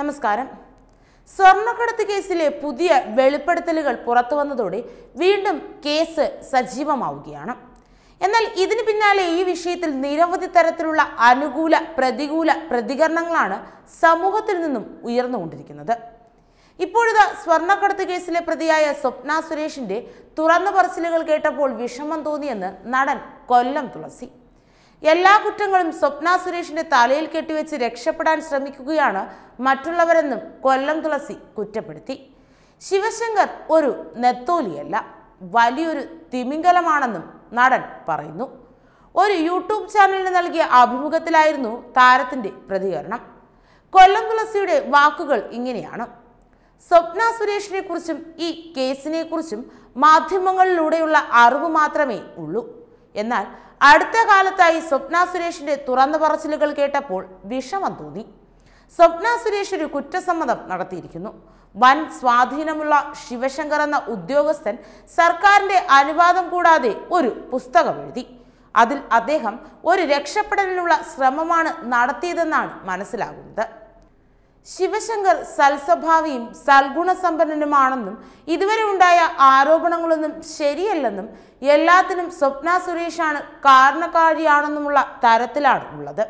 നമസ്കാരം സ്വർണ്ണക്കടത്ത് കേസിലെ പുതിയ വെളിപ്പെടുത്തലുകൾ പുറത്തു വന്നതോടെ വീണ്ടും കേസ് സജീവമാവുകയാണ് എന്നാൽ ഇതിന് പിന്നാലെ ഈ വിഷയത്തിൽ നിരവധി തരത്തിലുള്ള അനുകൂല പ്രതികൂല പ്രതികരണങ്ങളാണ് സമൂഹത്തിൽ നിന്നും ഉയർന്നുകൊണ്ടിരിക്കുന്നത് ഇപ്പോഴത് സ്വർണ്ണക്കടത്ത് കേസിലെ പ്രതിയായ സ്വപ്ന സുരേഷിന്റെ തുറന്ന പറച്ചിലുകൾ കേട്ടപ്പോൾ വിഷമം തോന്നിയെന്ന് നടൻ കൊല്ലം തുളസി എല്ലാ കുറ്റങ്ങളും സ്വപ്ന സുരേഷിന്റെ തലയിൽ കെട്ടിവെച്ച് രക്ഷപ്പെടാൻ ശ്രമിക്കുകയാണ് മറ്റുള്ളവരെന്നും കൊല്ലം തുളസി കുറ്റപ്പെടുത്തി ശിവശങ്കർ ഒരു നെത്തോലിയല്ല വലിയൊരു തിമിംഗലമാണെന്നും നടൻ പറയുന്നു ഒരു യൂട്യൂബ് ചാനലിന് നൽകിയ അഭിമുഖത്തിലായിരുന്നു താരത്തിന്റെ പ്രതികരണം കൊല്ലം തുളസിയുടെ വാക്കുകൾ ഇങ്ങനെയാണ് സ്വപ്ന സുരേഷിനെ കുറിച്ചും ഈ കേസിനെ കുറിച്ചും മാധ്യമങ്ങളിലൂടെയുള്ള അറിവ് മാത്രമേ ഉള്ളൂ എന്നാൽ അടുത്ത കാലത്തായി സ്വപ്ന സുരേഷിന്റെ തുറന്നു പറച്ചിലുകൾ കേട്ടപ്പോൾ വിഷമം തോന്നി സ്വപ്ന സുരേഷ് ഒരു കുറ്റസമ്മതം നടത്തിയിരിക്കുന്നു വൻ സ്വാധീനമുള്ള ശിവശങ്കർ എന്ന ഉദ്യോഗസ്ഥൻ സർക്കാരിന്റെ അനുവാദം കൂടാതെ ഒരു പുസ്തകം എഴുതി അതിൽ അദ്ദേഹം ഒരു രക്ഷപ്പെടലിനുള്ള ശ്രമമാണ് നടത്തിയതെന്നാണ് മനസ്സിലാകുന്നത് ശിവശങ്കർ സൽസ്വഭാവിയും സൽഗുണസമ്പന്നനുമാണെന്നും ഇതുവരെ ഉണ്ടായ ആരോപണങ്ങളൊന്നും ശരിയല്ലെന്നും എല്ലാത്തിനും സ്വപ്ന സുരേഷാണ് കാരണക്കാരിയാണെന്നുമുള്ള തരത്തിലാണ് ഉള്ളത്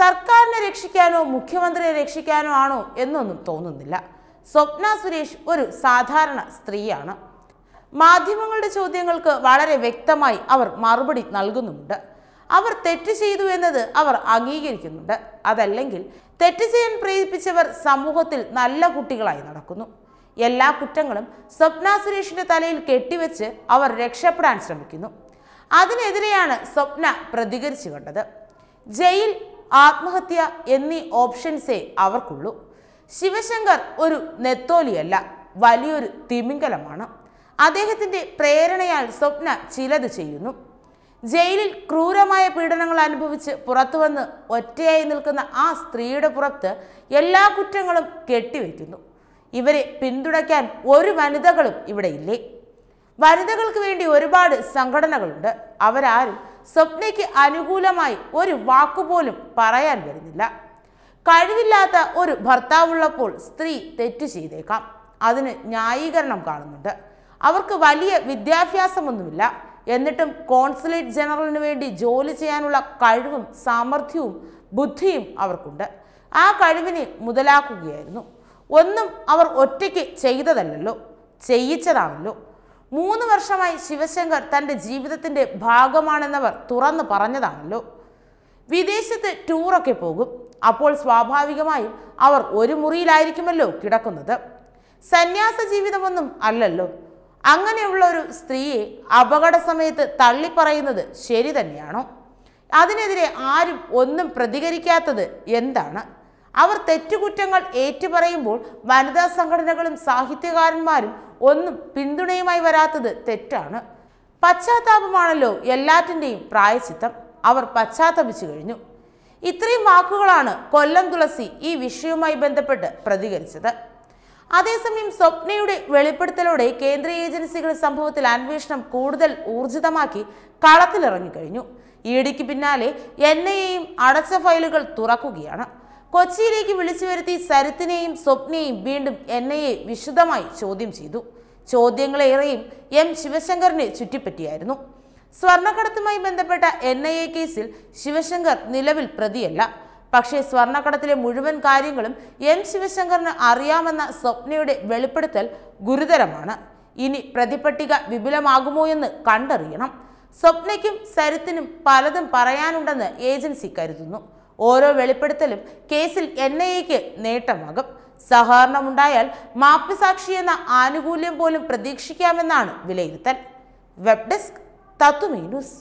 സർക്കാരിനെ രക്ഷിക്കാനോ മുഖ്യമന്ത്രിയെ രക്ഷിക്കാനോ ആണോ എന്നൊന്നും തോന്നുന്നില്ല സ്വപ്ന സുരേഷ് ഒരു സാധാരണ സ്ത്രീയാണ് മാധ്യമങ്ങളുടെ ചോദ്യങ്ങൾക്ക് വളരെ വ്യക്തമായി അവർ മറുപടി നൽകുന്നുമുണ്ട് അവർ തെറ്റ് ചെയ്തു എന്നത് അവർ അംഗീകരിക്കുന്നുണ്ട് അതല്ലെങ്കിൽ തെറ്റ് ചെയ്യാൻ പ്രേരിപ്പിച്ചവർ സമൂഹത്തിൽ നല്ല കുട്ടികളായി നടക്കുന്നു എല്ലാ കുറ്റങ്ങളും സ്വപ്ന സുരേഷിന്റെ തലയിൽ കെട്ടിവെച്ച് അവർ രക്ഷപ്പെടാൻ ശ്രമിക്കുന്നു അതിനെതിരെയാണ് സ്വപ്ന പ്രതികരിച്ചു കണ്ടത് ജയിൽ ആത്മഹത്യ എന്നീ ഓപ്ഷൻസേ അവർക്കുള്ളൂ ശിവശങ്കർ ഒരു നെത്തോലിയല്ല വലിയൊരു തിമിംഗലമാണ് അദ്ദേഹത്തിൻ്റെ പ്രേരണയാൽ സ്വപ്ന ചിലത് ചെയ്യുന്നു ജയിലിൽ ക്രൂരമായ പീഡനങ്ങൾ അനുഭവിച്ച് പുറത്തുവന്ന് ഒറ്റയായി നിൽക്കുന്ന ആ സ്ത്രീയുടെ പുറത്ത് എല്ലാ കുറ്റങ്ങളും കെട്ടിവയ്ക്കുന്നു ഇവരെ പിന്തുണയ്ക്കാൻ ഒരു വനിതകളും ഇവിടെ ഇല്ലേ വനിതകൾക്ക് വേണ്ടി ഒരുപാട് സംഘടനകളുണ്ട് അവരാരും സ്വപ്നയ്ക്ക് അനുകൂലമായി ഒരു വാക്കുപോലും പറയാൻ വരുന്നില്ല കഴിവില്ലാത്ത ഒരു ഭർത്താവുള്ളപ്പോൾ സ്ത്രീ തെറ്റ് ചെയ്തേക്കാം അതിന് ന്യായീകരണം കാണുന്നുണ്ട് അവർക്ക് വലിയ വിദ്യാഭ്യാസമൊന്നുമില്ല എന്നിട്ടും കോൺസുലേറ്റ് ജനറലിന് വേണ്ടി ജോലി ചെയ്യാനുള്ള കഴിവും സാമർഥ്യവും ബുദ്ധിയും അവർക്കുണ്ട് ആ കഴിവിനെ മുതലാക്കുകയായിരുന്നു ഒന്നും അവർ ഒറ്റയ്ക്ക് ചെയ്തതല്ലല്ലോ ചെയ്യിച്ചതാണല്ലോ മൂന്ന് വർഷമായി ശിവശങ്കർ തൻ്റെ ജീവിതത്തിൻ്റെ ഭാഗമാണെന്നവർ തുറന്നു പറഞ്ഞതാണല്ലോ വിദേശത്ത് ടൂറൊക്കെ പോകും അപ്പോൾ സ്വാഭാവികമായും അവർ ഒരു മുറിയിലായിരിക്കുമല്ലോ കിടക്കുന്നത് സന്യാസ ജീവിതമൊന്നും അല്ലല്ലോ അങ്ങനെയുള്ള ഒരു സ്ത്രീയെ അപകട സമയത്ത് തള്ളിപ്പറയുന്നത് ശരി തന്നെയാണോ അതിനെതിരെ ആരും ഒന്നും പ്രതികരിക്കാത്തത് എന്താണ് അവർ തെറ്റുകുറ്റങ്ങൾ ഏറ്റുപറയുമ്പോൾ വനിതാ സംഘടനകളും സാഹിത്യകാരന്മാരും ഒന്നും പിന്തുണയുമായി വരാത്തത് തെറ്റാണ് പശ്ചാത്താപമാണല്ലോ എല്ലാറ്റിൻ്റെയും പ്രായച്ചിത്തം അവർ പശ്ചാത്തപിച്ചു കഴിഞ്ഞു ഇത്രയും വാക്കുകളാണ് കൊല്ലം തുളസി ഈ വിഷയവുമായി ബന്ധപ്പെട്ട് പ്രതികരിച്ചത് അതേസമയം സ്വപ്നയുടെ വെളിപ്പെടുത്തലോടെ കേന്ദ്ര ഏജൻസികൾ സംഭവത്തിൽ അന്വേഷണം കൂടുതൽ ഊർജിതമാക്കി കളത്തിലിറങ്ങിക്കഴിഞ്ഞു കഴിഞ്ഞു ഇഡിക്ക് പിന്നാലെ എൻ ഐയെയും അടച്ച ഫയലുകൾ തുറക്കുകയാണ് കൊച്ചിയിലേക്ക് വിളിച്ചു വരുത്തി സരിത്തിനെയും സ്വപ്നയെയും വീണ്ടും എൻ ഐയെ വിശദമായി ചോദ്യം ചെയ്തു ചോദ്യങ്ങളേറെയും എം ശിവശങ്കറിനെ ചുറ്റിപ്പറ്റിയായിരുന്നു സ്വർണ്ണക്കടത്തുമായി ബന്ധപ്പെട്ട എൻ ഐ എ കേസിൽ ശിവശങ്കർ നിലവിൽ പ്രതിയല്ല പക്ഷേ സ്വർണ്ണക്കടത്തിലെ മുഴുവൻ കാര്യങ്ങളും എം ശിവശങ്കറിന് അറിയാമെന്ന സ്വപ്നയുടെ വെളിപ്പെടുത്തൽ ഗുരുതരമാണ് ഇനി പ്രതിപട്ടിക വിപുലമാകുമോ എന്ന് കണ്ടറിയണം സ്വപ്നയ്ക്കും സരിത്തിനും പലതും പറയാനുണ്ടെന്ന് ഏജൻസി കരുതുന്നു ഓരോ വെളിപ്പെടുത്തലും കേസിൽ എൻ ഐ എക്ക് നേട്ടമാകും സഹകരണമുണ്ടായാൽ മാപ്പിസാക്ഷി എന്ന ആനുകൂല്യം പോലും പ്രതീക്ഷിക്കാമെന്നാണ് വിലയിരുത്തൽ വെബ് ഡെസ്ക് തത്തുമേ ന്യൂസ്